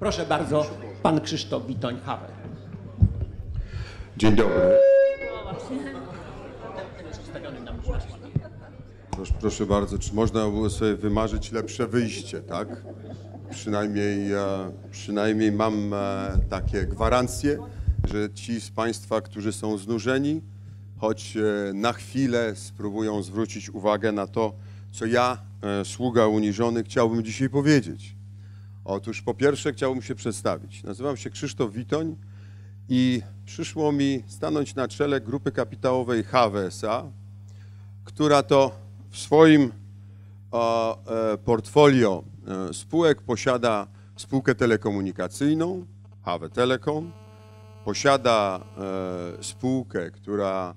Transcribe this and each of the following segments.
Proszę bardzo, pan Krzysztof Witoń-Hawer. Dzień dobry. Proszę, proszę, bardzo, czy można było sobie wymarzyć lepsze wyjście, tak? Przynajmniej, e, przynajmniej mam e, takie gwarancje, że ci z Państwa, którzy są znużeni, choć e, na chwilę spróbują zwrócić uwagę na to, co ja, sługa uniżony, chciałbym dzisiaj powiedzieć. Otóż po pierwsze chciałbym się przedstawić. Nazywam się Krzysztof Witoń i przyszło mi stanąć na czele grupy kapitałowej HWSA, która to w swoim e, portfolio e, spółek posiada spółkę telekomunikacyjną, HW Telekom, posiada e, spółkę, która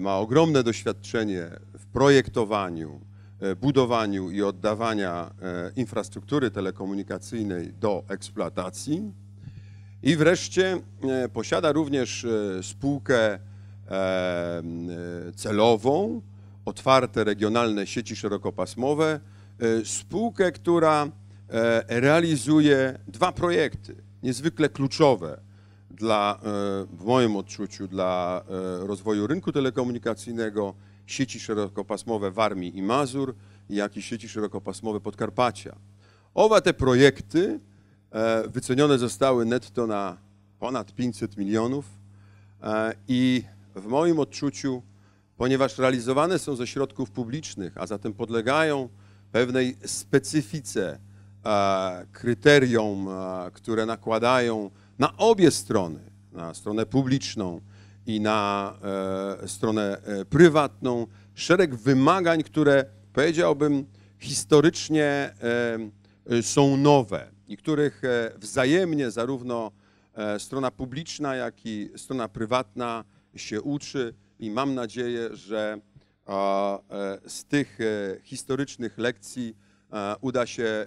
ma ogromne doświadczenie w projektowaniu, E, budowaniu i oddawania e, infrastruktury telekomunikacyjnej do eksploatacji. I wreszcie e, posiada również spółkę celową, otwarte regionalne sieci szerokopasmowe, spółkę, która realizuje dwa projekty niezwykle kluczowe dla, w moim odczuciu, dla rozwoju rynku telekomunikacyjnego sieci szerokopasmowe Warmii i Mazur, jak i sieci szerokopasmowe Podkarpacia. Oba te projekty e, wycenione zostały netto na ponad 500 milionów e, i w moim odczuciu, ponieważ realizowane są ze środków publicznych, a zatem podlegają pewnej specyfice, e, kryterium, które nakładają na obie strony, na stronę publiczną i na e, stronę e, prywatną. Szereg wymagań, które powiedziałbym historycznie e, są nowe i których wzajemnie zarówno strona publiczna, jak i strona prywatna się uczy i mam nadzieję, że z tych historycznych lekcji uda się,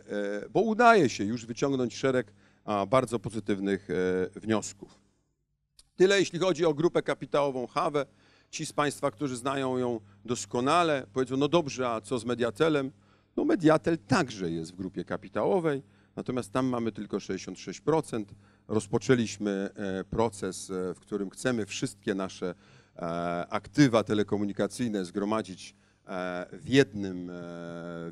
bo udaje się już wyciągnąć szereg bardzo pozytywnych wniosków. Tyle jeśli chodzi o grupę kapitałową Hawę. Ci z Państwa, którzy znają ją doskonale, powiedzą, no dobrze, a co z Mediatelem? No Mediatel także jest w grupie kapitałowej, natomiast tam mamy tylko 66%. Rozpoczęliśmy e, proces, e, w którym chcemy wszystkie nasze e, aktywa telekomunikacyjne zgromadzić w, jednym,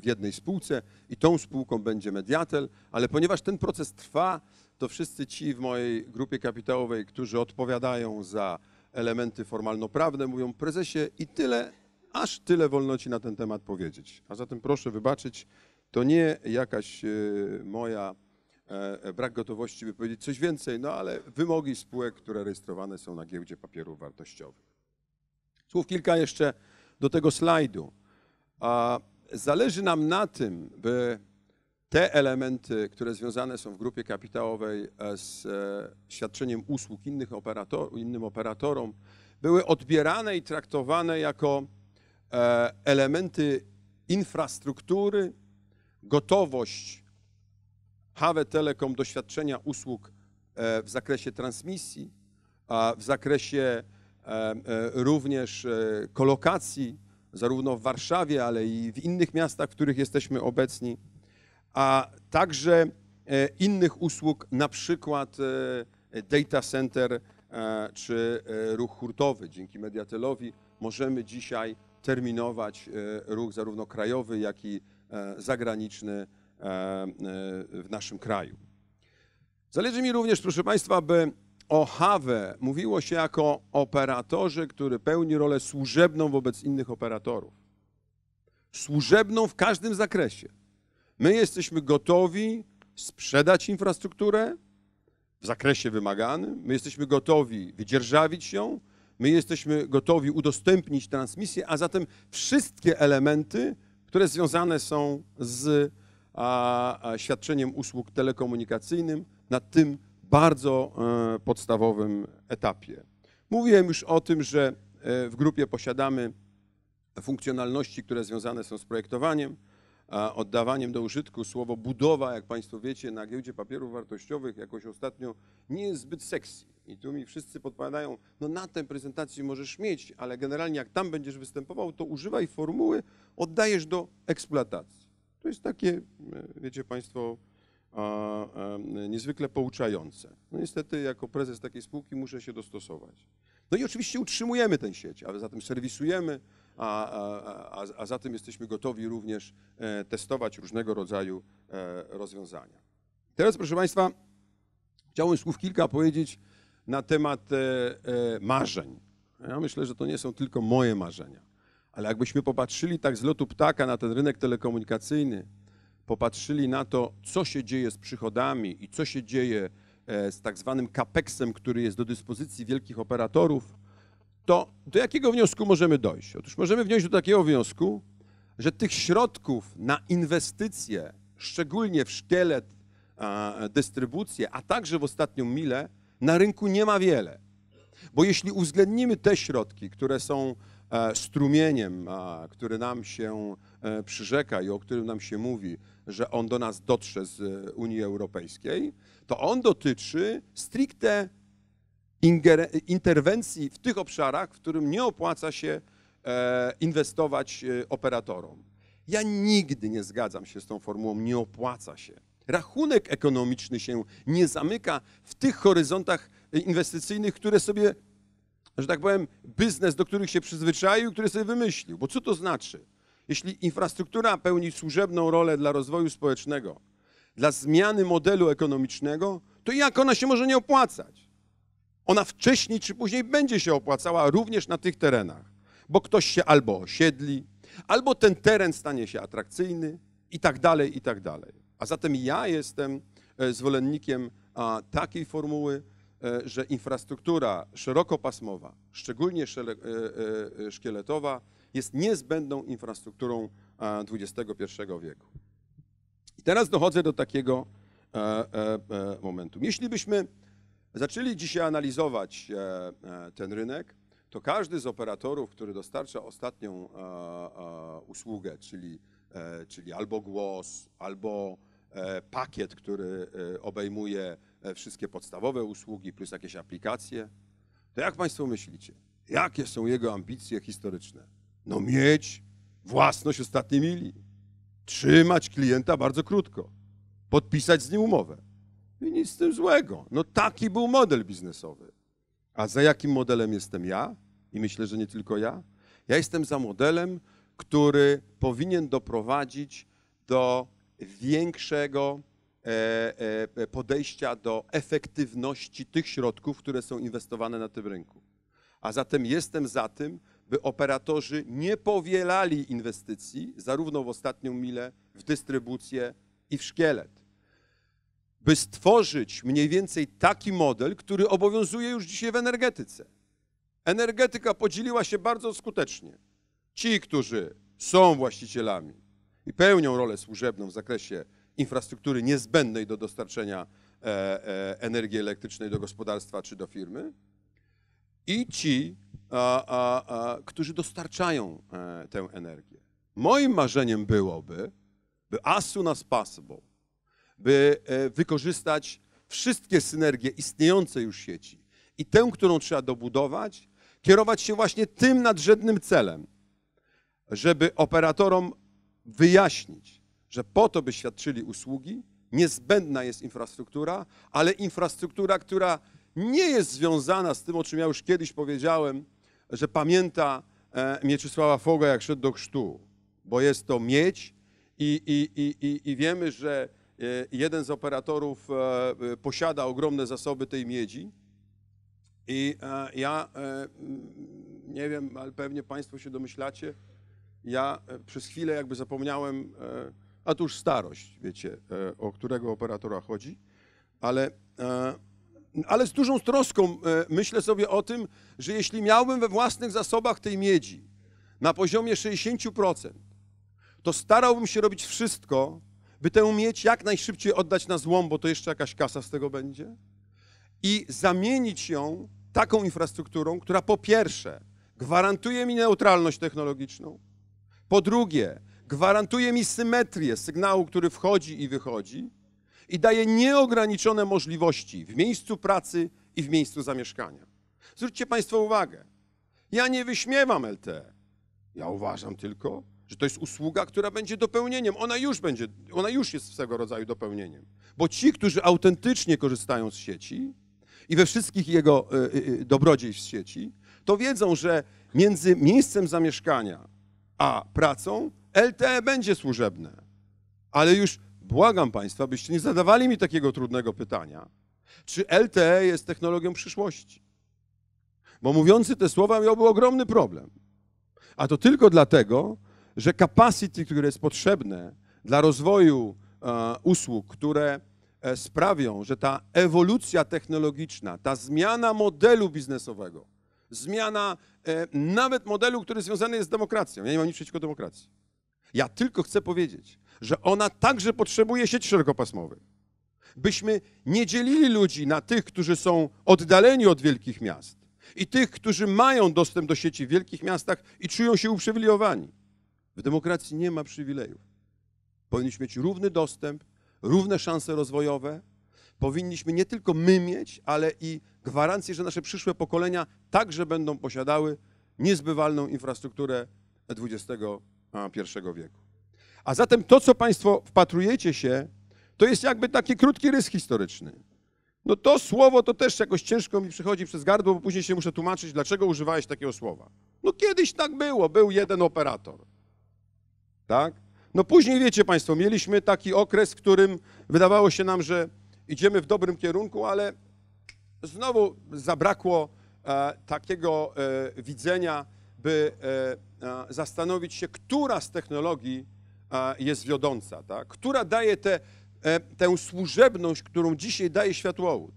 w jednej spółce i tą spółką będzie Mediatel, ale ponieważ ten proces trwa, to wszyscy ci w mojej grupie kapitałowej, którzy odpowiadają za elementy formalno-prawne, mówią prezesie i tyle, aż tyle wolno ci na ten temat powiedzieć. A zatem proszę wybaczyć, to nie jakaś e, moja e, e, brak gotowości, by powiedzieć coś więcej, no ale wymogi spółek, które rejestrowane są na giełdzie papierów wartościowych. Słów kilka jeszcze do tego slajdu. A zależy nam na tym, by te elementy, które związane są w grupie kapitałowej e, z e, świadczeniem usług operator, innym operatorom, były odbierane i traktowane jako e, elementy infrastruktury, gotowość HW Telekom do świadczenia usług w zakresie transmisji, w zakresie również kolokacji, zarówno w Warszawie, ale i w innych miastach, w których jesteśmy obecni a także e, innych usług, na przykład e, data center e, czy ruch hurtowy. Dzięki Mediatelowi możemy dzisiaj terminować ruch zarówno krajowy, jak i zagraniczny w naszym kraju. Zależy mi również, proszę Państwa, by o Hawę mówiło się jako operatorze, który pełni rolę służebną wobec innych operatorów. Służebną w każdym zakresie My jesteśmy gotowi sprzedać infrastrukturę w zakresie wymaganym, my jesteśmy gotowi wydzierżawić ją, my jesteśmy gotowi udostępnić transmisję, a zatem wszystkie elementy, które związane są z a, a świadczeniem usług telekomunikacyjnym na tym bardzo e, podstawowym etapie. Mówiłem już o tym, że e, w grupie posiadamy funkcjonalności, które związane są z projektowaniem, oddawaniem do użytku. Słowo budowa, jak Państwo wiecie, na giełdzie papierów wartościowych jakoś ostatnio nie jest zbyt sexy. I tu mi wszyscy podpowiadają, no na tę prezentację możesz mieć, ale generalnie jak tam będziesz występował, to używaj formuły, oddajesz do eksploatacji. To jest takie, e, wiecie Państwo, e, niezwykle pouczające. No niestety jako prezes takiej spółki muszę się dostosować. No i oczywiście utrzymujemy tę sieć, ale zatem serwisujemy, a, a, a zatem jesteśmy gotowi również e, testować różnego rodzaju e, rozwiązania. Teraz, proszę Państwa, chciałbym słów kilka powiedzieć na temat e, marzeń. Ja myślę, że to nie są tylko moje marzenia, ale jakbyśmy popatrzyli tak z lotu ptaka na ten rynek telekomunikacyjny, popatrzyli na to, co się dzieje z przychodami i co się dzieje z tak zwanym capeksem, który jest do dyspozycji wielkich operatorów, to do jakiego wniosku możemy dojść? Otóż możemy wnieść do takiego wniosku, że tych środków na inwestycje, szczególnie w szkielet, dystrybucję, a także w ostatnią milę, na rynku nie ma wiele. Bo jeśli uwzględnimy te środki, które są e, strumieniem, który nam się e, przyrzeka i o którym nam się mówi, że on do nas dotrze z e, Unii Europejskiej, to on dotyczy stricte interwencji w tych obszarach, w którym nie opłaca się e, inwestować e, operatorom. Ja nigdy nie zgadzam się z tą formułą, nie opłaca się. Rachunek ekonomiczny się nie zamyka w tych horyzontach e, inwestycyjnych, które sobie, że tak powiem, biznes, do których się przyzwyczaił, który sobie wymyślił. Bo co to znaczy? Jeśli infrastruktura pełni służebną rolę dla rozwoju społecznego, dla zmiany modelu ekonomicznego, to jak ona się może nie opłacać? Ona wcześniej czy później będzie się opłacała również na tych terenach, bo ktoś się albo osiedli, albo ten teren stanie się atrakcyjny i tak dalej, i tak dalej. A zatem ja jestem e, zwolennikiem takiej formuły, e, że infrastruktura szerokopasmowa, szczególnie e, szkieletowa, jest niezbędną infrastrukturą XXI wieku. I teraz dochodzę do takiego momentu. Jeśli byśmy zaczęli dzisiaj analizować e, e, ten rynek, to każdy z operatorów, który dostarcza ostatnią e, usługę, czyli, czyli albo głos, albo pakiet, który obejmuje wszystkie podstawowe usługi plus jakieś aplikacje, to jak Państwo myślicie, jakie są jego ambicje historyczne? No mieć własność ostatniej mili, trzymać klienta bardzo krótko, podpisać z nim umowę. I nic z tym złego. No taki był model biznesowy. A za jakim modelem jestem ja? I myślę, że nie tylko ja. Ja jestem za modelem, który powinien doprowadzić do większego e, e, e, podejścia do efektywności tych środków, które są inwestowane na tym rynku. A zatem jestem za tym, by operatorzy nie powielali inwestycji zarówno w ostatnią milę, w dystrybucję i w szkielet by stworzyć mniej więcej taki model, który obowiązuje już dzisiaj w energetyce. Energetyka podzieliła się bardzo skutecznie. Ci, którzy są właścicielami i pełnią rolę służebną w zakresie infrastruktury niezbędnej do dostarczenia e, e, energii elektrycznej do gospodarstwa czy do firmy, i ci, a, a, a, którzy dostarczają e, tę energię. Moim marzeniem byłoby, by as soon as possible by e, wykorzystać wszystkie synergie istniejące już sieci i tę, którą trzeba dobudować, kierować się właśnie tym nadrzędnym celem, żeby operatorom wyjaśnić, że po to, by świadczyli usługi, niezbędna jest infrastruktura, ale infrastruktura, która nie jest związana z tym, o czym ja już kiedyś powiedziałem, że pamięta e, Mieczysława Foga, jak szedł do chrztu, bo jest to miedź i, i, i, i wiemy, że E, jeden z operatorów e, e, posiada ogromne zasoby tej miedzi. I ja nie wiem, ale pewnie Państwo się domyślacie, ja przez chwilę jakby zapomniałem, a to już starość, wiecie, o którego operatora chodzi, ale, ale z dużą troską myślę sobie o tym, że jeśli miałbym we własnych zasobach tej miedzi na poziomie 60%, to starałbym się robić wszystko, by tę mieć jak najszybciej oddać na złom, bo to jeszcze jakaś kasa z tego będzie, i zamienić ją taką infrastrukturą, która po pierwsze gwarantuje mi neutralność technologiczną, po drugie gwarantuje mi symetrię sygnału, który wchodzi i wychodzi i daje nieograniczone możliwości w miejscu pracy i w miejscu zamieszkania. Zwróćcie Państwo uwagę, ja nie wyśmiewam LTE. Ja uważam tylko, że to jest usługa, która będzie dopełnieniem. Ona już będzie, ona już jest swego rodzaju dopełnieniem. Bo ci, którzy autentycznie korzystają z sieci i we wszystkich jego y, z sieci, to wiedzą, że między miejscem zamieszkania a pracą LTE będzie służebne. Ale już błagam Państwa, byście nie zadawali mi takiego trudnego pytania, czy LTE jest technologią przyszłości. Bo mówiący te słowa miałby ogromny problem. A to tylko dlatego, że capacity, które jest potrzebne dla rozwoju e, usług, które e, sprawią, że ta ewolucja technologiczna, ta zmiana modelu biznesowego, zmiana e, nawet modelu, który związany jest z demokracją. Ja nie mam nic przeciwko demokracji. Ja tylko chcę powiedzieć, że ona także potrzebuje sieci szerokopasmowej. Byśmy nie dzielili ludzi na tych, którzy są oddaleni od wielkich miast i tych, którzy mają dostęp do sieci w wielkich miastach i czują się uprzywilejowani. W demokracji nie ma przywilejów. Powinniśmy mieć równy dostęp, równe szanse rozwojowe. Powinniśmy nie tylko my mieć, ale i gwarancję, że nasze przyszłe pokolenia także będą posiadały niezbywalną infrastrukturę XXI wieku. A zatem to, co Państwo wpatrujecie się, to jest jakby taki krótki rys historyczny. No to słowo to też jakoś ciężko mi przychodzi przez gardło, bo później się muszę tłumaczyć, dlaczego używałeś takiego słowa. No kiedyś tak było, był jeden operator. Tak? No później wiecie Państwo, mieliśmy taki okres, w którym wydawało się nam, że idziemy w dobrym kierunku, ale znowu zabrakło e, takiego e, widzenia, by e, zastanowić się, która z technologii jest wiodąca, tak? która daje te, e, tę służebność, którą dzisiaj daje światłowód.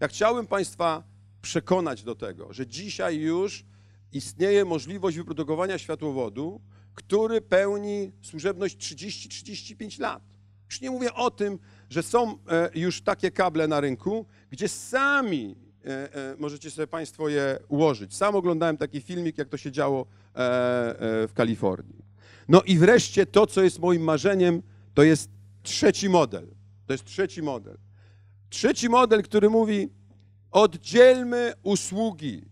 Ja chciałbym Państwa przekonać do tego, że dzisiaj już istnieje możliwość wyprodukowania światłowodu, który pełni służebność 30-35 lat. Już nie mówię o tym, że są e, już takie kable na rynku, gdzie sami e, e, możecie sobie Państwo je ułożyć. Sam oglądałem taki filmik, jak to się działo w Kalifornii. No i wreszcie to, co jest moim marzeniem, to jest trzeci model. To jest trzeci model. Trzeci model, który mówi: oddzielmy usługi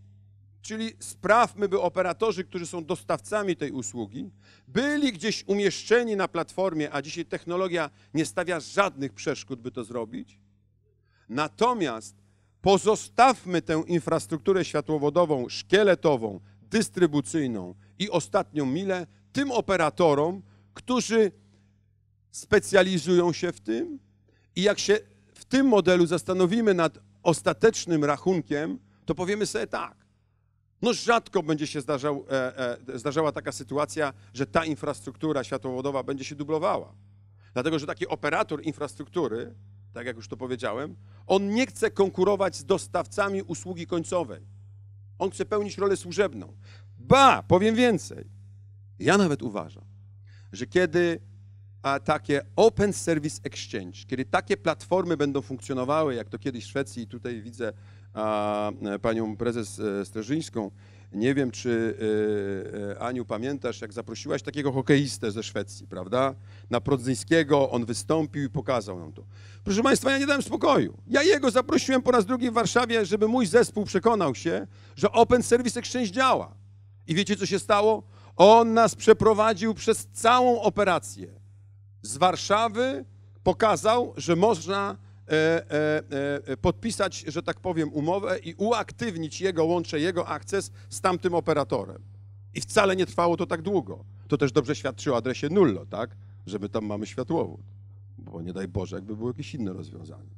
Czyli sprawmy, by operatorzy, którzy są dostawcami tej usługi, byli gdzieś umieszczeni na platformie, a dzisiaj technologia nie stawia żadnych przeszkód, by to zrobić. Natomiast pozostawmy tę infrastrukturę światłowodową, szkieletową, dystrybucyjną i ostatnią milę tym operatorom, którzy specjalizują się w tym i jak się w tym modelu zastanowimy nad ostatecznym rachunkiem, to powiemy sobie tak no rzadko będzie się zdarzał, e, e, zdarzała taka sytuacja, że ta infrastruktura światłowodowa będzie się dublowała. Dlatego, że taki operator infrastruktury, tak jak już to powiedziałem, on nie chce konkurować z dostawcami usługi końcowej. On chce pełnić rolę służebną. Ba, powiem więcej. Ja nawet uważam, że kiedy takie Open Service Exchange, kiedy takie platformy będą funkcjonowały, jak to kiedyś w Szwecji, i tutaj widzę a e, panią prezes e, Streżyńską. Nie wiem, czy e, Aniu pamiętasz, jak zaprosiłaś takiego hokeistę ze Szwecji, prawda? Na Prodzyńskiego, on wystąpił i pokazał nam to. Proszę Państwa, ja nie dałem spokoju. Ja jego zaprosiłem po raz drugi w Warszawie, żeby mój zespół przekonał się, że Open Service Exchange działa. I wiecie, co się stało? On nas przeprowadził przez całą operację. Z Warszawy pokazał, że można E, e, e, podpisać, że tak powiem, umowę i uaktywnić jego łącze, jego akces z tamtym operatorem. I wcale nie trwało to tak długo. To też dobrze świadczy o adresie nullo, tak? Że my tam mamy światłowód. Bo nie daj Boże, jakby było jakieś inne rozwiązanie.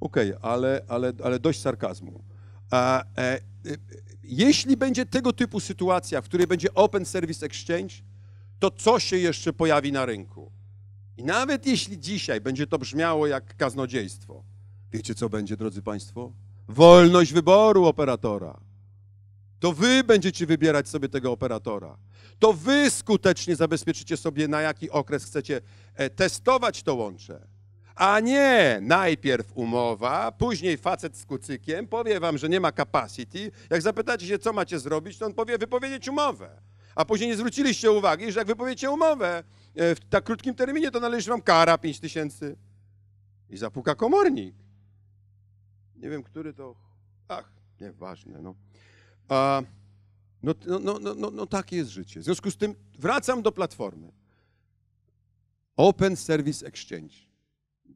Okej, okay, ale, ale, ale dość sarkazmu. A, e, e, jeśli będzie tego typu sytuacja, w której będzie Open Service Exchange, to co się jeszcze pojawi na rynku? I nawet jeśli dzisiaj będzie to brzmiało jak kaznodziejstwo, wiecie co będzie, drodzy Państwo? Wolność wyboru operatora. To wy będziecie wybierać sobie tego operatora. To wy skutecznie zabezpieczycie sobie, na jaki okres chcecie e, testować to łącze. A nie najpierw umowa, później facet z kucykiem powie wam, że nie ma capacity. Jak zapytacie się, co macie zrobić, to on powie wypowiedzieć umowę. A później nie zwróciliście uwagi, że jak wypowiecie umowę, E, w tak krótkim terminie, to należy wam kara 5 tysięcy. I zapuka komornik. Nie wiem, który to... Ach, nieważne, no. A, no, no, no, no, no, no takie jest życie. W związku z tym wracam do platformy. Open Service Exchange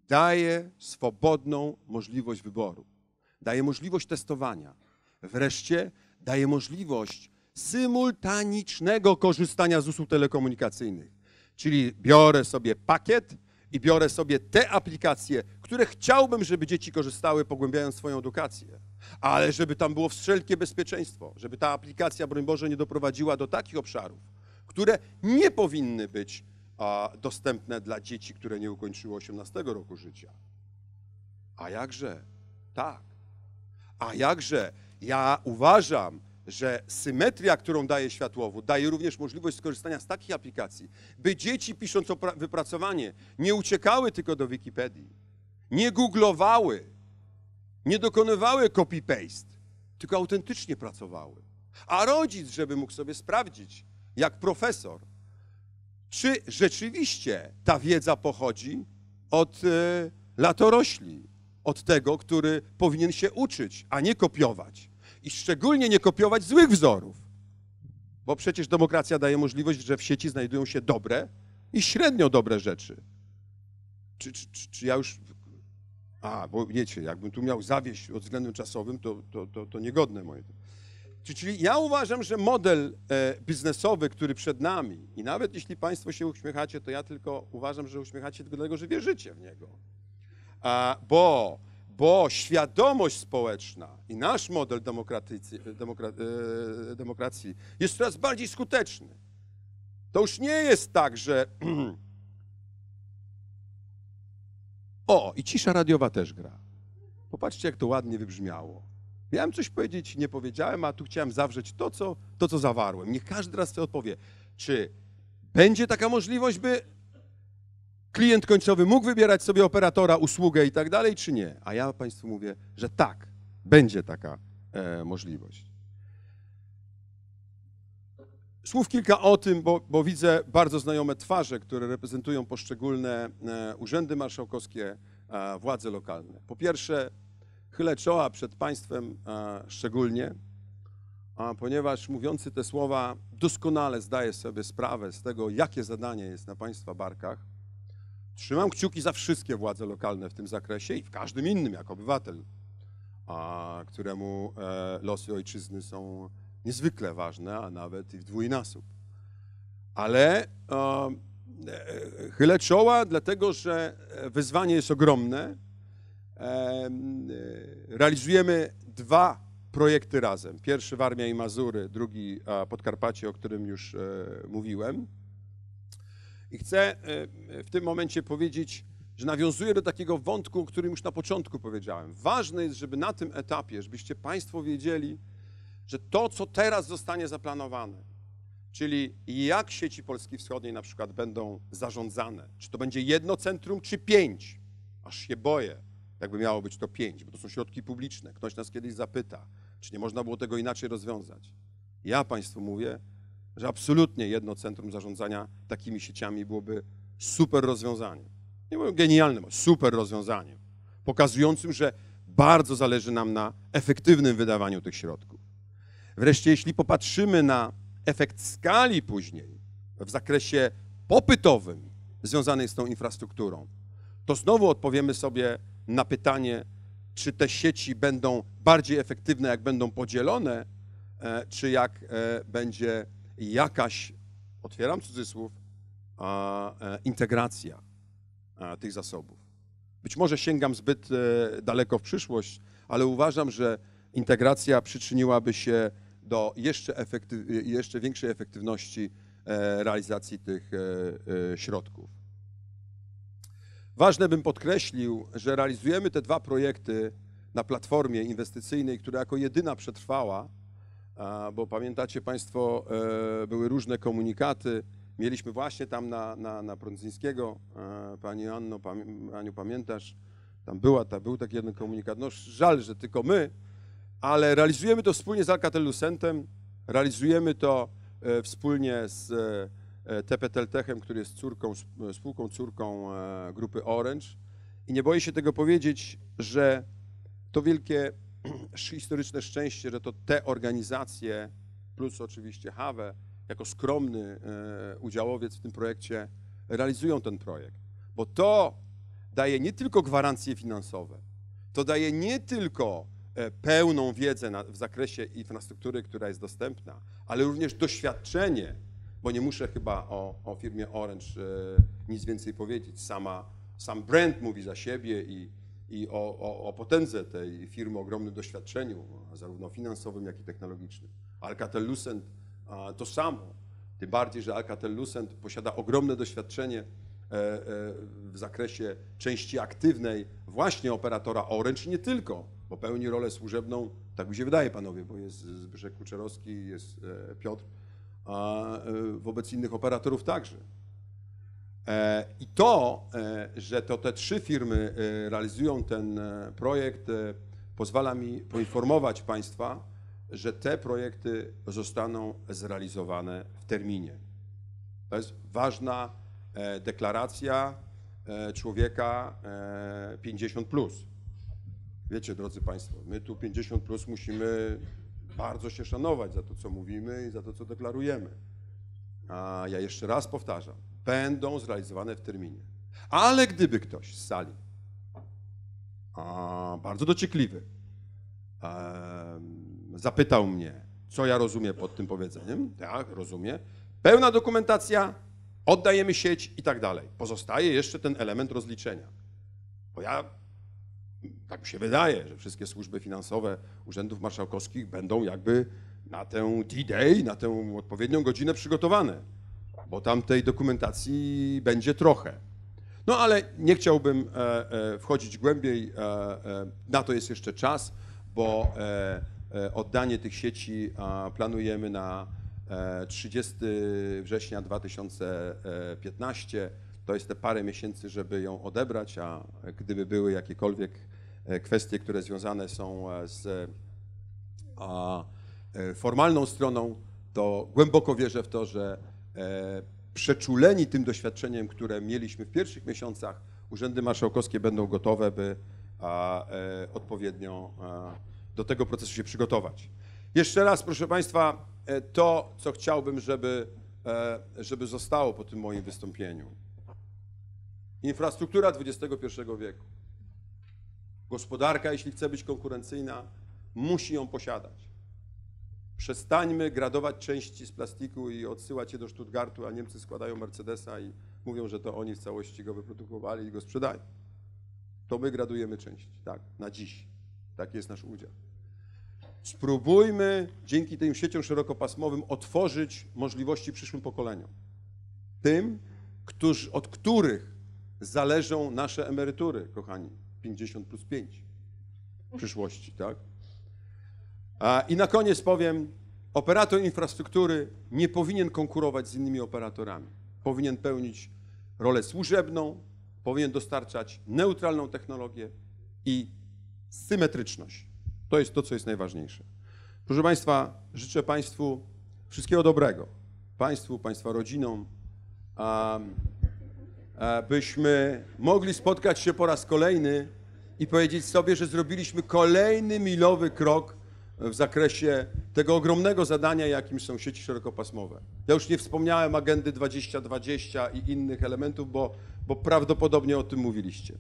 daje swobodną możliwość wyboru, daje możliwość testowania, wreszcie daje możliwość symultanicznego korzystania z usług telekomunikacyjnych. Czyli biorę sobie pakiet i biorę sobie te aplikacje, które chciałbym, żeby dzieci korzystały, pogłębiając swoją edukację. Ale żeby tam było wszelkie bezpieczeństwo, żeby ta aplikacja, broń Boże, nie doprowadziła do takich obszarów, które nie powinny być a, dostępne dla dzieci, które nie ukończyły 18 roku życia. A jakże? Tak. A jakże? Ja uważam, że symetria, którą daje światłowód, daje również możliwość skorzystania z takich aplikacji, by dzieci pisząc wypracowanie nie uciekały tylko do Wikipedii, nie googlowały, nie dokonywały copy-paste, tylko autentycznie pracowały. A rodzic, żeby mógł sobie sprawdzić, jak profesor, czy rzeczywiście ta wiedza pochodzi od e, latorośli, od tego, który powinien się uczyć, a nie kopiować i szczególnie nie kopiować złych wzorów. Bo przecież demokracja daje możliwość, że w sieci znajdują się dobre i średnio dobre rzeczy. Czy, czy, czy, czy ja już. A, bo wiecie, jakbym tu miał zawieść pod względem czasowym, to, to, to, to niegodne moje. Czyli ja uważam, że model e, biznesowy, który przed nami, i nawet jeśli Państwo się uśmiechacie, to ja tylko uważam, że uśmiechacie tylko dlatego, że wierzycie w niego. Bo bo świadomość społeczna i nasz model demokracji, demokra, e, demokracji jest coraz bardziej skuteczny. To już nie jest tak, że. O, i cisza radiowa też gra. Popatrzcie, jak to ładnie wybrzmiało. Miałem coś powiedzieć, nie powiedziałem, a tu chciałem zawrzeć to, co, to, co zawarłem. Niech każdy raz sobie odpowie, czy będzie taka możliwość, by klient końcowy mógł wybierać sobie operatora, usługę i tak dalej, czy nie? A ja Państwu mówię, że tak, będzie taka e, możliwość. Słów kilka o tym, bo, bo, widzę bardzo znajome twarze, które reprezentują poszczególne e, urzędy marszałkowskie, e, władze lokalne. Po pierwsze, chylę czoła przed Państwem szczególnie, a ponieważ mówiący te słowa doskonale zdaje sobie sprawę z tego, jakie zadanie jest na Państwa barkach Trzymam kciuki za wszystkie władze lokalne w tym zakresie i w każdym innym jako obywatel, a któremu e, losy ojczyzny są niezwykle ważne, a nawet i w dwójnasób. Ale e, e chylę czoła, dlatego że e, wyzwanie jest ogromne. realizujemy dwa projekty razem. Pierwszy w Armia i Mazury, drugi Podkarpacie, o którym już mówiłem. I chcę e, e, w tym momencie powiedzieć, że nawiązuję do takiego wątku, o którym już na początku powiedziałem. Ważne jest, żeby na tym etapie, żebyście Państwo wiedzieli, że to, co teraz zostanie zaplanowane, czyli jak sieci Polski Wschodniej na przykład będą zarządzane, czy to będzie jedno centrum, czy pięć, aż się boję, jakby miało być to pięć, bo to są środki publiczne. Ktoś nas kiedyś zapyta, czy nie można było tego inaczej rozwiązać. Ja Państwu mówię, że absolutnie jedno centrum zarządzania takimi sieciami byłoby super rozwiązaniem. Nie mówię genialnym, super rozwiązaniem, pokazującym, że bardzo zależy nam na efektywnym wydawaniu tych środków. Wreszcie, jeśli popatrzymy na efekt skali później w zakresie popytowym związanej z tą infrastrukturą, to znowu odpowiemy sobie na pytanie, czy te sieci będą bardziej efektywne, jak będą podzielone, e, czy jak e, będzie jakaś, otwieram cudzysłów, e, integracja e, tych zasobów. Być może sięgam zbyt e, daleko w przyszłość, ale uważam, że integracja przyczyniłaby się do jeszcze, efektyw, jeszcze większej efektywności realizacji tych środków. Ważne bym podkreślił, że realizujemy te dwa projekty na platformie inwestycyjnej, która jako jedyna przetrwała bo pamiętacie Państwo, e, były różne komunikaty. Mieliśmy właśnie tam na, na, na Prądzyńskiego, e, Pani Anno, Aniu pamiętasz, tam była, ta, był taki jeden komunikat. No żal, że tylko my, ale realizujemy to wspólnie z Alcatel-Lucentem, realizujemy to e, wspólnie z TPTL-Techem, który jest córką, spółką córką grupy Orange. I nie boję się tego powiedzieć, że to wielkie historyczne szczęście, że to te organizacje, plus oczywiście Hawe, jako skromny e, udziałowiec w tym projekcie, realizują ten projekt. Bo to daje nie tylko gwarancje finansowe, to daje nie tylko e, pełną wiedzę w zakresie infrastruktury, która jest dostępna, ale również doświadczenie, bo nie muszę chyba o, o firmie Orange e, nic więcej powiedzieć. Sama, sam brand mówi za siebie i, i o, o, o potędze tej firmy, ogromnym doświadczeniu, zarówno finansowym, jak i technologicznym. Alcatel-Lucent to samo, tym bardziej, że Alcatel-Lucent posiada ogromne doświadczenie e, e, w zakresie części aktywnej właśnie operatora Orange, nie tylko, bo pełni rolę służebną, tak mi się wydaje, panowie, bo jest Zbyszek Kuczerowski, jest e, Piotr, a wobec innych operatorów także. E, I to, e, że to te trzy firmy e, realizują ten projekt, pozwala mi poinformować Państwa, że te projekty zostaną zrealizowane w terminie. To jest ważna deklaracja człowieka 50. Plus. Wiecie, drodzy Państwo, my tu 50 plus musimy bardzo się szanować za to, co mówimy i za to, co deklarujemy. A ja jeszcze raz powtarzam, będą zrealizowane w terminie. Ale gdyby ktoś z sali, a, bardzo dociekliwy, zapytał mnie, co ja rozumiem pod tym powiedzeniem, tak, rozumiem, pełna dokumentacja, oddajemy sieć i tak dalej. Pozostaje jeszcze ten element rozliczenia. Bo ja, tak mi się wydaje, że wszystkie służby finansowe urzędów marszałkowskich będą jakby na tę D-Day, na tę odpowiednią godzinę przygotowane bo tam tej dokumentacji będzie trochę. No ale nie chciałbym e, e, wchodzić głębiej, e, na to jest jeszcze czas, bo oddanie tych sieci planujemy na 30 września 2015. To jest te parę miesięcy, żeby ją odebrać, a gdyby były jakiekolwiek kwestie, które związane są z formalną stroną, to głęboko wierzę w to, że E, przeczuleni tym doświadczeniem, które mieliśmy w pierwszych miesiącach, urzędy marszałkowskie będą gotowe, by e, odpowiednio e, do tego procesu się przygotować. Jeszcze raz, proszę Państwa, to, co chciałbym, żeby, żeby zostało po tym moim wystąpieniu. Infrastruktura XXI wieku. Gospodarka, jeśli chce być konkurencyjna, musi ją posiadać przestańmy gradować części z plastiku i odsyłać je do Stuttgartu, a Niemcy składają Mercedesa i mówią, że to oni w całości go wyprodukowali i go sprzedają. To my gradujemy części, tak, na dziś. Taki jest nasz udział. Spróbujmy dzięki tym sieciom szerokopasmowym otworzyć możliwości przyszłym pokoleniom. Tym, którzy, od których zależą nasze emerytury, kochani, 50 plus 5 w przyszłości, tak? I na koniec powiem, operator infrastruktury nie powinien konkurować z innymi operatorami. Powinien pełnić rolę służebną, powinien dostarczać neutralną technologię i symetryczność. To jest to, co jest najważniejsze. Proszę Państwa, życzę Państwu wszystkiego dobrego. Państwu, Państwa rodzinom, byśmy mogli spotkać się po raz kolejny i powiedzieć sobie, że zrobiliśmy kolejny milowy krok w zakresie tego ogromnego zadania, jakim są sieci szerokopasmowe. Ja już nie wspomniałem agendy 2020 i innych elementów, bo, bo prawdopodobnie o tym mówiliście.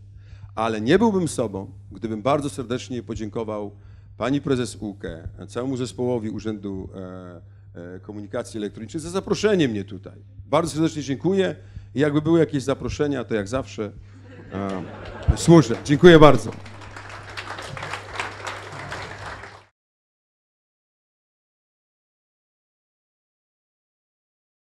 Ale nie byłbym sobą, gdybym bardzo serdecznie podziękował pani prezes UKE, całemu zespołowi Urzędu e, e, Komunikacji Elektronicznej za zaproszenie mnie tutaj. Bardzo serdecznie dziękuję i jakby były jakieś zaproszenia, to jak zawsze e, służę. Dziękuję bardzo.